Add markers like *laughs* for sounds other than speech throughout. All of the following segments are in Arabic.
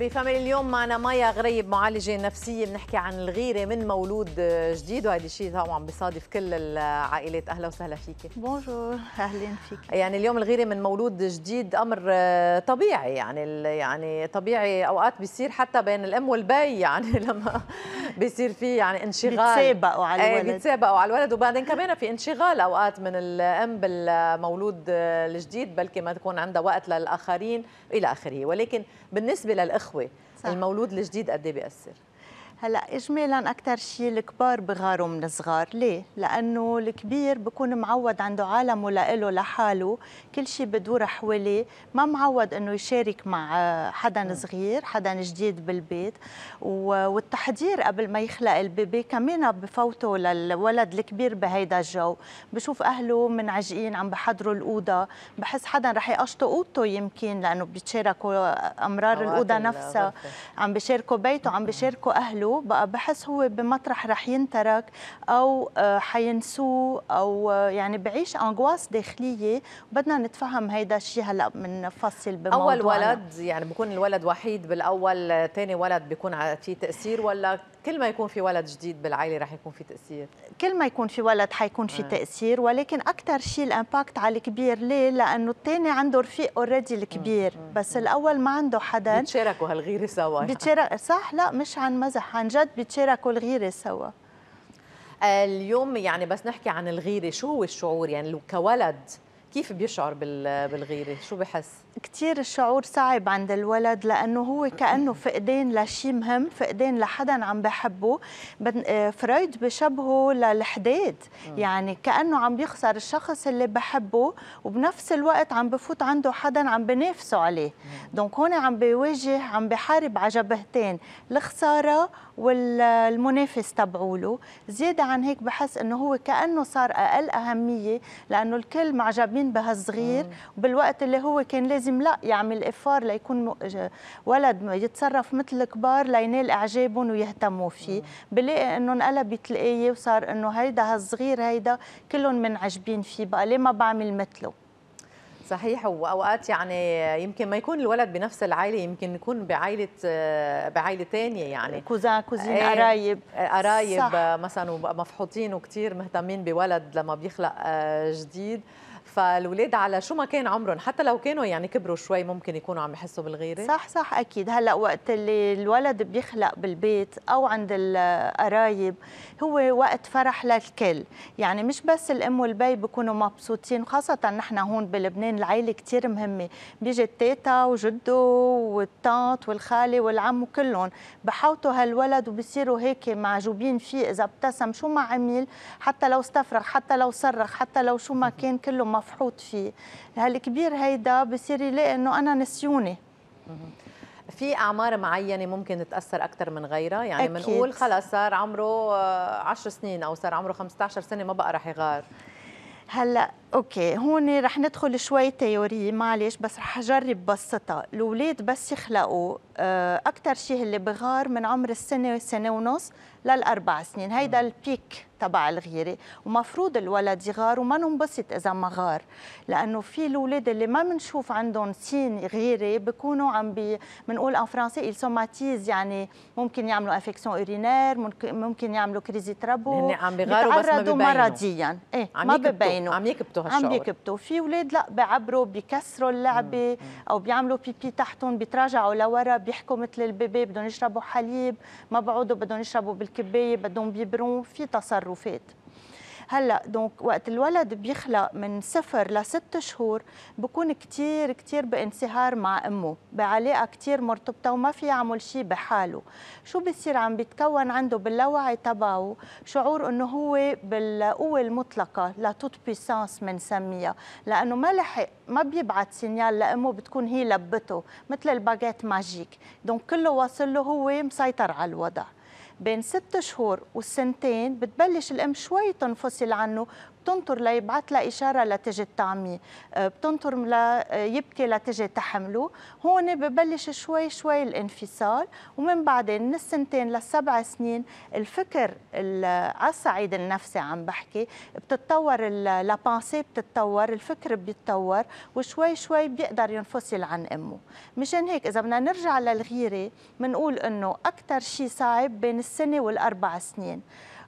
بفاميلي اليوم معنا مايا غريب معالجه نفسيه بنحكي عن الغيره من مولود جديد وهذا الشيء طبعا بيصادف كل العائلات اهلا وسهلا فيك بونجور اهلا فيك يعني اليوم الغيره من مولود جديد امر طبيعي يعني يعني طبيعي اوقات بيصير حتى بين الام والبي يعني *laughs* لما بيصير في يعني انشغال بيتسابقوا على إيه، الولد بيتسابقوا على الولد وبعدين كمان في انشغال اوقات من الام بالمولود الجديد بلكي ما تكون عندها وقت للاخرين الى اخره ولكن بالنسبه للاخ الاخوه صح. المولود الجديد قد ايه بياثر هلا اجمالا اكثر شيء الكبار بغاروا من الصغار ليه لانه الكبير بكون معود عنده عالمه لإله لحاله كل شيء بدور حواليه ما معود انه يشارك مع حدا صغير حدا جديد بالبيت والتحضير قبل ما يخلق البيبي كمان بفوته للولد الكبير بهيدا الجو بشوف اهله منعجقين عم بحضروا الاوضه بحس حدا رح يقشطوا اوضته يمكن لانه بيتشاركوا امرار الاوضه نفسها عم بيشاركوا بيته عم بيشاركوا اهله له بقى بحس هو بمطرح رح ينترك او آه، حينسوه او آه، يعني بعيش انغواس داخليه بدنا نتفهم هيدا الشيء هلا بنفصل بموضوعنا اول ولد يعني بكون الولد وحيد بالاول ثاني ولد بيكون في تاثير ولا كل ما يكون في ولد جديد بالعائله رح يكون في تاثير كل ما يكون في ولد حيكون في تاثير ولكن اكثر شيء الامباكت على الكبير ليه لانه الثاني عنده رفيق اوريدي الكبير بس الاول ما عنده حدا بيتشاركوا هالغيره سوا بيتشارك صح لا مش عن مزح عن جد بيتشاركوا الغيره سوا آه، اليوم يعني بس نحكي عن الغيره شو هو الشعور يعني كولد كيف بيشعر بالغيره شو بحس كثير الشعور صعب عند الولد لانه هو كانه فقدان لشيء مهم فقدان لحدا عم بحبه آه، فرويد بشبهه للحداد يعني كانه عم بيخسر الشخص اللي بحبه وبنفس الوقت عم بفوت عنده حدا عم بنافسه عليه دونك هون عم بيواجه عم بحارب على جبهتين الخساره والمنافس تبعوله زياده عن هيك بحس انه هو كانه صار اقل اهميه لانه الكل معجبين بها بهالصغير وبالوقت اللي هو كان لازم لا يعمل إفار ليكون ولد يتصرف مثل الكبار لينال إعجابهم ويهتموا فيه بلاقي إنه انقلبت الآية وصار إنه هيدا هالصغير هيدا كلهم منعجبين فيه بقى ليه ما بعمل مثله صحيح واوقات يعني يمكن ما يكون الولد بنفس العائله يمكن يكون بعائله بعائله ثانيه يعني كوزان كوزين إيه، قرايب قرايب مثلا ومفحوطين وكثير مهتمين بولد لما بيخلق آه، جديد فالولاد على شو ما كان عمرهم حتى لو كانوا يعني كبروا شوي ممكن يكونوا عم يحسوا بالغيره صح صح اكيد هلا وقت اللي الولد بيخلق بالبيت او عند القرايب هو وقت فرح للكل يعني مش بس الام والبي بيكونوا مبسوطين خاصه نحن هون بلبنان العيله كثير مهمه بيجي التيتا وجده والطنط والخاله والعم وكلهم بحوطوا هالولد وبصيروا هيك معجوبين فيه اذا ابتسم شو ما عمل حتى لو استفرغ حتى لو صرخ حتى لو شو ما كان كله مفحوط فيه هالكبير هيدا بصير يلاقي انه انا نسيوني في اعمار معينه ممكن تتاثر اكثر من غيرها يعني بنقول خلص صار عمره 10 آه، سنين او صار عمره 15 سنه ما بقى رح يغار هلا اوكي هون رح ندخل شوي تيوري معلش بس رح اجرب بسطها الاولاد بس يخلقوا آه، اكثر شيء اللي بغار من عمر السنه سنه ونص للاربع سنين هيدا البيك تبع الغيره ومفروض الولد يغار وما ننبسط اذا ما غار لانه في الاولاد اللي ما بنشوف عندهم سين غيره بكونوا عم بي بنقول ان فرنسي سوماتيز يعني ممكن يعملوا انفكسيون اورينير ممكن يعملوا كريزي ترابو هن عم بيغاروا بس ما ببينوا مرضيا ايه ما بيبينوا عم يكبتوا بيكبتوا هالشعور عم بيكبتوا في اولاد لا بيعبروا بكسروا اللعبه مم. او بيعملوا بيبي تحتهم بيتراجعوا لورا بيحكوا مثل البيبي بدهم يشربوا حليب ما بعودوا بدهم يشربوا بالكبايه بدهم بيبرون في تصرفات هلا دونك وقت الولد بيخلق من صفر لست شهور بكون كثير كثير بانصهار مع امه بعلاقه كثير مرتبطه وما في يعمل شيء بحاله شو بصير عم بيتكون عنده باللاوعي تبعه شعور انه هو بالقوه المطلقه لا توت بيسانس بنسميها لانه ما لحق ما بيبعث سينيال لامه بتكون هي لبته مثل الباجيت ماجيك دونك كله واصل له هو مسيطر على الوضع بين ست شهور والسنتين بتبلش الام شوي تنفصل عنه بتنطر ليبعث لها إشارة لتجي تطعميه آه، بتنطر ليبكي آه، لتجي تحمله هون ببلش شوي شوي الانفصال ومن بعدين من السنتين للسبع سنين الفكر على الصعيد النفسي عم بحكي بتتطور لابانسي بتتطور الفكر بيتطور وشوي شوي بيقدر ينفصل عن امه مشان هيك اذا بدنا نرجع للغيره بنقول انه اكثر شيء صعب بين السنه والاربع سنين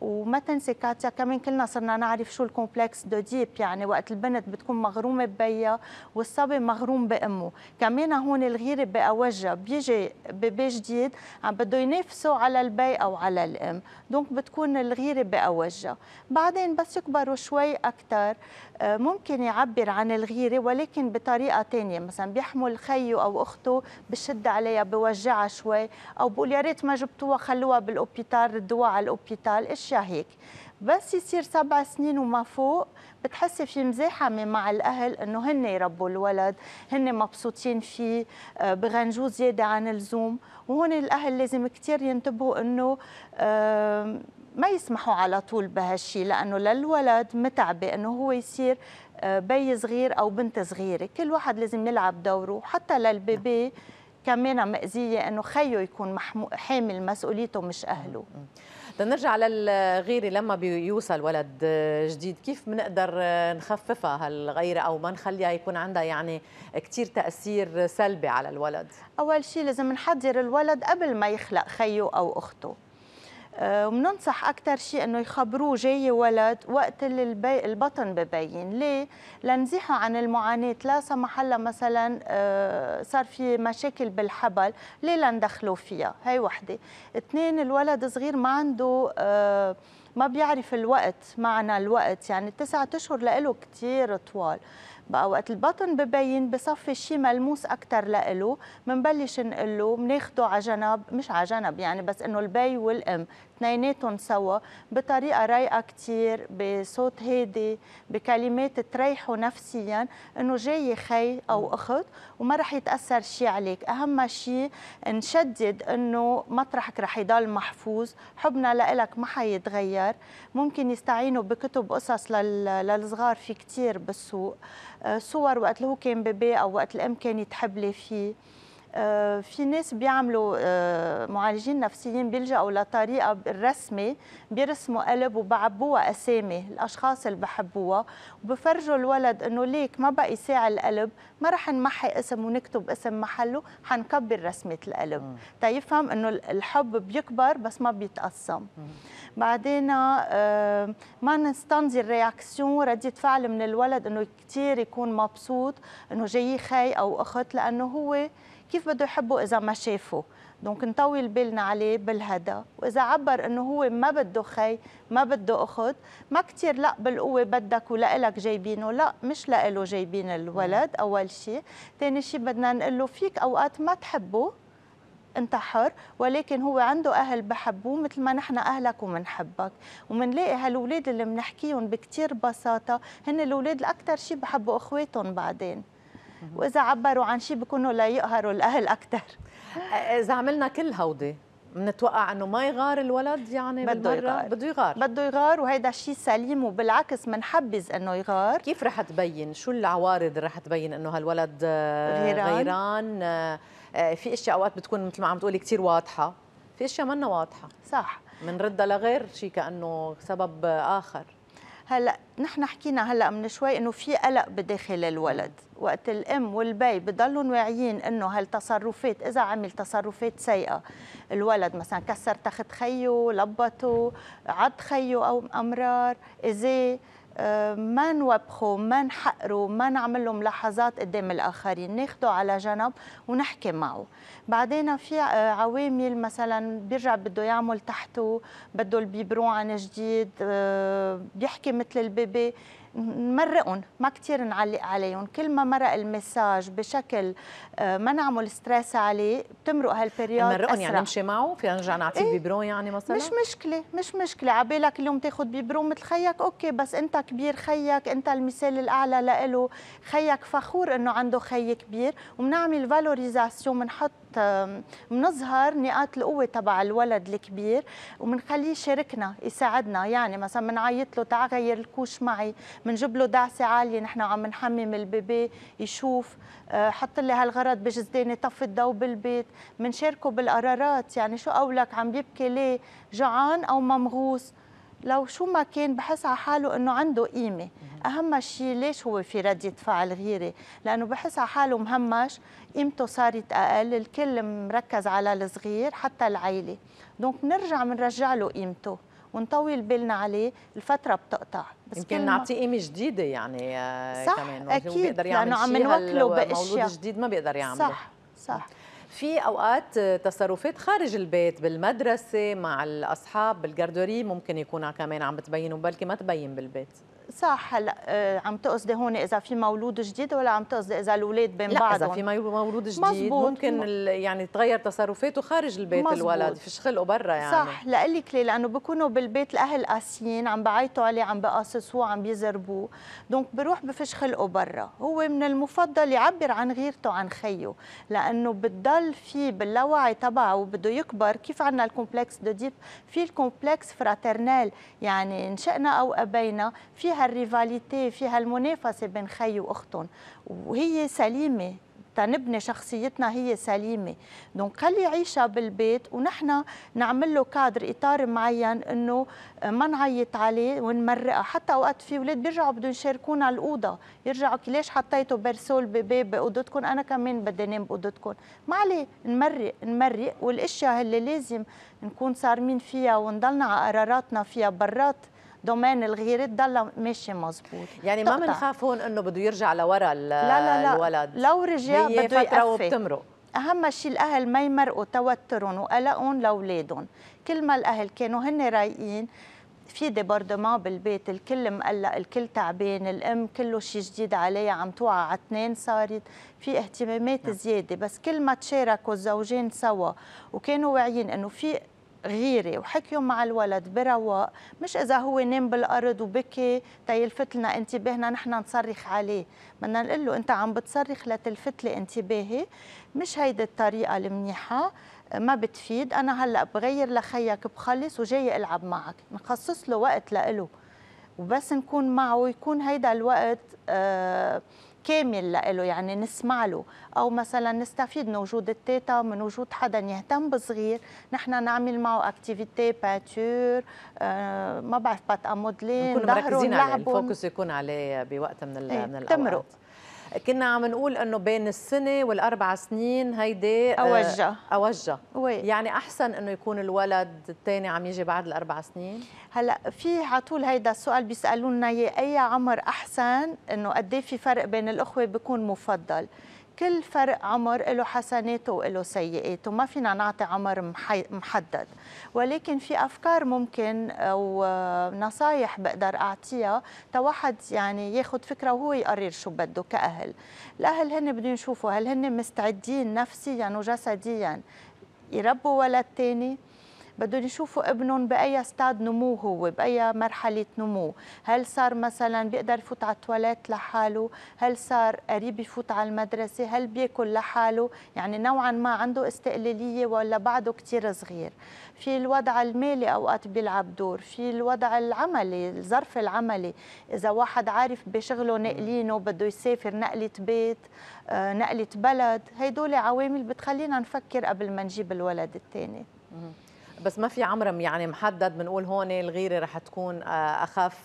وما تنسي كاتيا كمان كلنا صرنا نعرف شو الكومبلكس دو ديب يعني وقت البنت بتكون مغرومه ببيها والصبي مغروم بامه كمان هون الغيره باوجه بيجي ببي جديد عم بده ينافسه على البي او على الام دونك بتكون الغيره باوجه بعدين بس يكبروا شوي اكثر آه، ممكن يعبر عن الغيره ولكن بطريقه ثانيه مثلا بيحمل خيه او اخته بشد عليها بوجعها شوي او بقول يا ريت ما جبتوها خلوها بالاوبيتال ردوها على الاوبيتال اشياء هيك بس يصير سبع سنين وما فوق بتحسي في مزاحمه مع الاهل انه هن يربوا الولد هن مبسوطين فيه آه، بغنجوه زياده عن اللزوم وهون الاهل لازم كثير ينتبهوا انه ما يسمحوا على طول بهالشيء لانه للولد متعبه انه هو يصير آه، بي صغير او بنت صغيره كل واحد لازم يلعب دوره وحتى للبيبي كمان مأذيه انه خيه يكون حامل مسؤوليته مش اهله لنرجع للغيره لما بيوصل ولد جديد كيف بنقدر نخففها هالغيره او ما نخليها يكون عندها يعني كثير تاثير سلبي على الولد اول شيء لازم نحضر الولد قبل ما يخلق خيه او اخته آه، وبننصح اكثر شيء انه يخبروه جاي ولد وقت اللي البطن ببين ليه لنزيحه عن المعاناه لا سمح الله مثلا آه، صار في مشاكل بالحبل ليه لندخله فيها هي وحده اثنين الولد صغير ما عنده آه، ما بيعرف الوقت معنى الوقت يعني التسعة اشهر لإله كثير طوال بقى وقت البطن ببين بصفي شيء ملموس اكثر لإله بنبلش نقله بناخده على جنب مش على جنب يعني بس انه البي والام اثنيناتهم سوا بطريقه رايقه كثير بصوت هادي بكلمات تريحه نفسيا انه جاي خي او اخت وما رح يتاثر شيء عليك اهم شيء نشدد انه مطرحك رح يضل محفوظ حبنا لإلك ما حيتغير ممكن يستعينوا بكتب قصص للصغار في كثير بالسوق صور وقت اللي هو كان بيبي او وقت الام كانت تحبلي فيه آه، في ناس بيعملوا آه، معالجين نفسيين بيلجأوا لطريقة الرسمة بيرسموا قلب وبعبوها أسامي الأشخاص اللي بحبوها وبفرجوا الولد إنه ليك ما بقى ساعة القلب ما رح نمحي اسم ونكتب اسم محله حنكبر رسمة القلب تيفهم إنه الحب بيكبر بس ما بيتقسم بعدين آه، ما نستنزي الرياكسيون ردة فعل من الولد إنه كتير يكون مبسوط إنه جاي خي أو أخت لأنه هو كيف بده يحبه اذا ما شافه دونك نطول بالنا عليه بالهدا واذا عبر انه هو ما بده خي ما بده اخت ما كثير لا بالقوه بدك ولك جايبينه لا مش لإله جايبين الولد اول شيء ثاني شيء بدنا نقول له فيك اوقات ما تحبه انت حر ولكن هو عنده اهل بحبوه مثل ما نحن اهلك ومنحبك ومنلاقي هالولاد اللي بنحكيهم بكثير بساطه هن الاولاد الاكثر شيء بحبوا اخواتهم بعدين واذا عبروا عن شيء بكونوا ليقهروا الاهل اكثر *laughs* اذا عملنا كل هودي منتوقع انه ما يغار الولد يعني بده يغار بده يغار بده يغار وهيدا الشيء سليم وبالعكس بنحبذ انه يغار كيف رح تبين شو العوارض اللي رح تبين انه هالولد آه، غيران, غيران. آه، آه، في اشياء اوقات بتكون مثل ما عم تقولي كثير واضحه في اشياء منا واضحه صح بنردها لغير شيء كانه سبب اخر هلا نحن حكينا هلا من شوي انه في قلق بداخل الولد وقت الام والبي بضلوا واعيين انه هالتصرفات اذا عمل تصرفات سيئه الولد مثلا كسر تخت خيه لبطه عض خيه او امرار اذا ما نوبخه ما نحقره ما نعمل له ملاحظات قدام الاخرين ناخده على جنب ونحكي معه بعدين في عوامل مثلا بيرجع بده يعمل تحته بده البيبرون عن جديد آه، بيحكي مثل البيبي نمرقهم ما كثير نعلق عليهم كل ما مرق المساج بشكل آه، ما نعمل ستريس عليه بتمرق هالبريود نمرقهم يعني نمشي معه فينا نرجع نعطيه إيه؟ بيبرون يعني مثلا مش مشكله مش مشكله عبالك اليوم تاخذ بيبرون مثل خيك اوكي بس انت كبير خيك انت المثال الاعلى لإله خيك فخور انه عنده خي كبير وبنعمل فالوريزاسيون بنحط بنظهر نقاط القوه تبع الولد الكبير وبنخليه يشاركنا يساعدنا يعني مثلا بنعيط له تعال غير الكوش معي بنجيب له دعسه عاليه نحن عم نحمم البيبي يشوف آه، حط لي هالغرض بجزداني طفي الضوء بالبيت بنشاركه بالقرارات يعني شو قولك عم يبكي ليه جوعان او ممغوص لو شو ما كان بحس على حاله انه عنده قيمه اهم شيء ليش هو في ردة فعل غيري لانه بحس على حاله مهمش قيمته صارت اقل الكل مركز على الصغير حتى العيله دونك بنرجع بنرجع له قيمته ونطول بالنا عليه الفتره بتقطع بس يمكن نعطيه قيمه جديده يعني آه، صح كمان اكيد بيقدر يعمل لانه عم نوكله باشياء مولود جديد ما بيقدر يعمله صح صح في اوقات آه، تصرفات خارج البيت بالمدرسه مع الاصحاب بالجاردوري ممكن يكون كمان عم بتبين وبلكي ما تبين بالبيت صح هلا آه، عم تقصدي هون اذا في مولود جديد ولا عم تقصدي اذا الاولاد بين بعضهم لا اذا في مولود جديد مزبوط. ممكن يعني تغير تصرفاته خارج البيت مزبوط. الولد فيش خلقه برا يعني صح لقلك ليه لانه بكونوا بالبيت الاهل قاسيين عم بعيطوا عليه عم بقاصصوه عم بيزربوه دونك بروح بفش خلقه برا هو من المفضل يعبر عن غيرته عن خيه لانه بتضل في باللاوعي تبعه وبده يكبر كيف عندنا الكومبلكس دو ديب في الكومبلكس فراترنال يعني نشأنا او ابينا في الريفاليتي فيها المنافسه بين خي واختهم وهي سليمه تنبني شخصيتنا هي سليمة دونك خلي يعيشها بالبيت ونحن نعمل له كادر إطار معين أنه ما نعيط عليه ونمرقها حتى أوقات في أولاد بيرجعوا بدهم يشاركونا الأوضة يرجعوا ليش حطيتوا برسول بباب بأوضتكم أنا كمان بدي نام بأوضتكم ما عليه نمرق نمرق والأشياء اللي لازم نكون صارمين فيها ونضلنا على قراراتنا فيها برات دومين الغيره تضل ماشي مزبوط يعني ما بنخاف هون انه بده يرجع لورا لا لا لا الولد لو رجع بده فتره وبتمرق اهم شيء الاهل ما يمرقوا توترهم وقلقهم لاولادهم كل ما الاهل كانوا هن رايقين في ديبوردمون بالبيت الكل مقلق الكل تعبان الام كله شيء جديد عليها عم توعى على اثنين صارت في اهتمامات نعم. زياده بس كل ما تشاركوا الزوجين سوا وكانوا واعيين انه في غيره وحكيوا مع الولد برواق مش اذا هو نام بالارض وبكي تيلفت لنا انتباهنا نحن نصرخ عليه بدنا نقول له انت عم بتصرخ لتلفت لي انتباهي مش هيدي الطريقه المنيحه ما بتفيد انا هلا بغير لخيك بخلص وجاي العب معك نخصص له وقت لإله وبس نكون معه يكون هيدا الوقت آه كامل له يعني نسمع له او مثلا نستفيد من وجود التيتا من وجود حدا يهتم بالصغير نحن نعمل معه اكتيفيتي باتور آه ما بعرف بات امودلين نكون مركزين على الفوكس يكون عليه بوقت من إيه، من الاوقات تمرق كنا عم نقول انه بين السنه والاربع سنين هيدي آه، اوجه اوجه وي. يعني احسن انه يكون الولد الثاني عم يجي بعد الاربع سنين هلا في على طول هيدا السؤال بيسالونا اي عمر احسن انه قد إيه في فرق بين الاخوه بيكون مفضل كل فرق عمر له حسناته وله سيئاته ما فينا نعطي عمر محدد ولكن في أفكار ممكن أو آه، نصايح بقدر أعطيها توحد يعني ياخذ فكرة وهو يقرر شو بده كأهل الأهل هن بدهم يشوفوا هل هن مستعدين نفسيا وجسديا يربوا ولد ثاني بدهم يشوفوا ابنهم باي استاد نمو هو باي مرحله نمو هل صار مثلا بيقدر يفوت على التواليت لحاله هل صار قريب يفوت على المدرسه هل بياكل لحاله يعني نوعا ما عنده استقلاليه ولا بعده كثير صغير في الوضع المالي اوقات بيلعب دور في الوضع العملي الظرف العملي اذا واحد عارف بشغله نقلينه بده يسافر نقله بيت آه، نقله بلد هدول عوامل بتخلينا نفكر قبل ما نجيب الولد الثاني بس ما في عمر يعني محدد بنقول هون الغيره رح تكون آه، اخف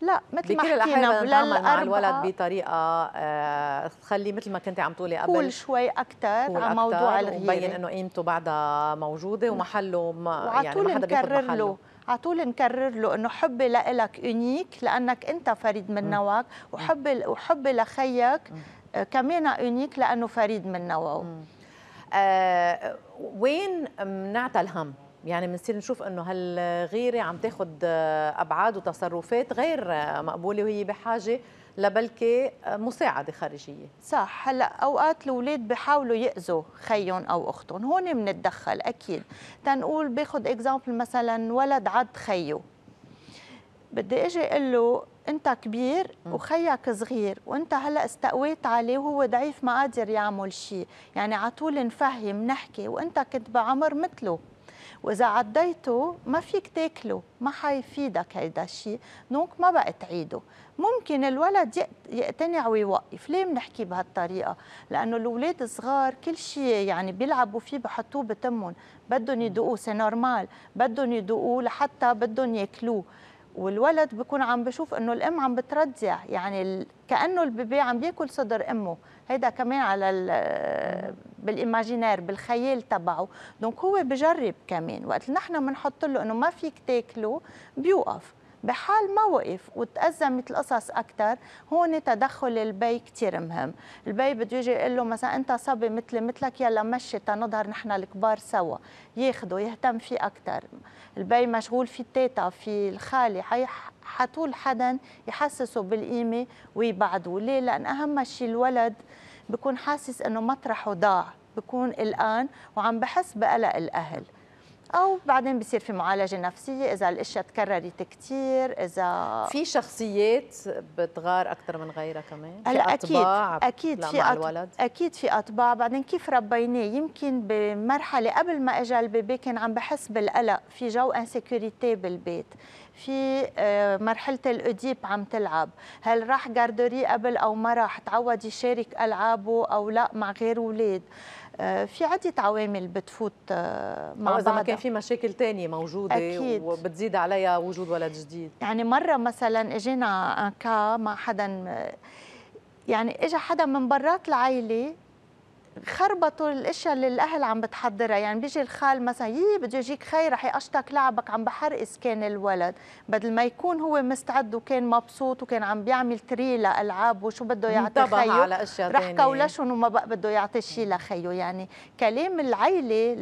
لا مثل ما حكينا للأربعة مع الولد بطريقه تخلي آه، مثل ما كنت عم تقولي قبل كل شوي اكثر على موضوع الغيره وبين انه قيمته بعدها موجوده ومحله ما يعني ما حدا نكرر له على طول نكرر له انه حبي لك يونيك لانك انت فريد من نوعك وحبي وحبي لخيك آه، كمان يونيك لانه فريد من نوعه آه، وين بنعتى الهم يعني بنصير نشوف انه هالغيره عم تاخذ آه، ابعاد وتصرفات غير آه، مقبوله وهي بحاجه لبلكي مساعده خارجيه صح هلا اوقات الاولاد بحاولوا ياذوا خيهم او اختهم هون بنتدخل اكيد تنقول باخذ اكزامبل مثلا ولد عض خيه بدي اجي اقول له انت كبير وخيك صغير وانت هلا استقويت عليه وهو ضعيف ما قادر يعمل شيء يعني على طول نفهم نحكي وانت كنت بعمر مثله واذا عديته ما فيك تاكله ما حيفيدك هيدا الشيء دونك ما بقى تعيده ممكن الولد يقتنع ويوقف ليه بنحكي بهالطريقه لانه الاولاد الصغار كل شيء يعني بيلعبوا فيه بحطوه بتمهم بدهم يدوقوه سي نورمال بدهم يدوقوه لحتى بدهم ياكلوه والولد بيكون عم بشوف انه الام عم بترضع يعني كانه البيبي عم بياكل صدر امه هيدا كمان على بالايماجينير بالخيال تبعه دونك هو بجرب كمان وقت نحن بنحط له انه ما فيك تاكله بيوقف بحال ما وقف وتأزمت القصص أكثر هون تدخل البي كثير مهم البي بده يجي يقول له مثلا أنت صبي مثلي مثلك يلا مشي تنظهر نحن الكبار سوا ياخده يهتم فيه أكثر البي مشغول في التيتا في الخالي حطول حدا يحسسه بالقيمة ويبعده ليه؟ لأن أهم شيء الولد بكون حاسس أنه مطرحه ضاع بكون قلقان وعم بحس بقلق الأهل او بعدين بصير في معالجه نفسيه اذا الاشياء تكررت كثير اذا في شخصيات بتغار اكثر من غيرها كمان هلا اكيد اكيد في مع الولد اكيد في اطباع بعدين كيف ربيناه يمكن بمرحله قبل ما اجى البيبي كان عم بحس بالقلق في جو انسكيورتي بالبيت في آه، مرحله الاوديب عم تلعب هل راح جاردوري قبل او ما راح تعود يشارك العابه او لا مع غير اولاد آه، في عدة عوامل بتفوت آه، مع آه، بعضها إذا كان في مشاكل تانية موجودة أكيد. وبتزيد عليها وجود ولد جديد يعني مرة مثلا اجينا كا مع حدا يعني اجى حدا من برات العائلة خربطوا الاشياء اللي الاهل عم بتحضرها يعني بيجي الخال مثلا يي بده يجيك خي رح يقشطك لعبك عم بحرقس كان الولد بدل ما يكون هو مستعد وكان مبسوط وكان عم بيعمل تري لالعاب وشو بده يعطي خيو على اشياء رح كولشهم وما بقى بده يعطي شيء لخيه يعني كلام العيله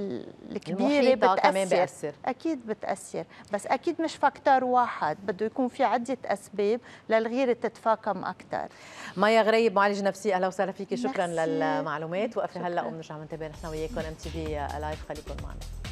الكبيره بتاثر كمان بأثر. اكيد بتاثر بس اكيد مش فاكتور واحد بده يكون في عده اسباب للغيره تتفاقم اكثر مايا غريب معالج نفسي اهلا وسهلا فيكي شكرا للمعلومات وقفه هلا وبنرجع بنتابع نحن وياكم ام تي في لايف خليكم معنا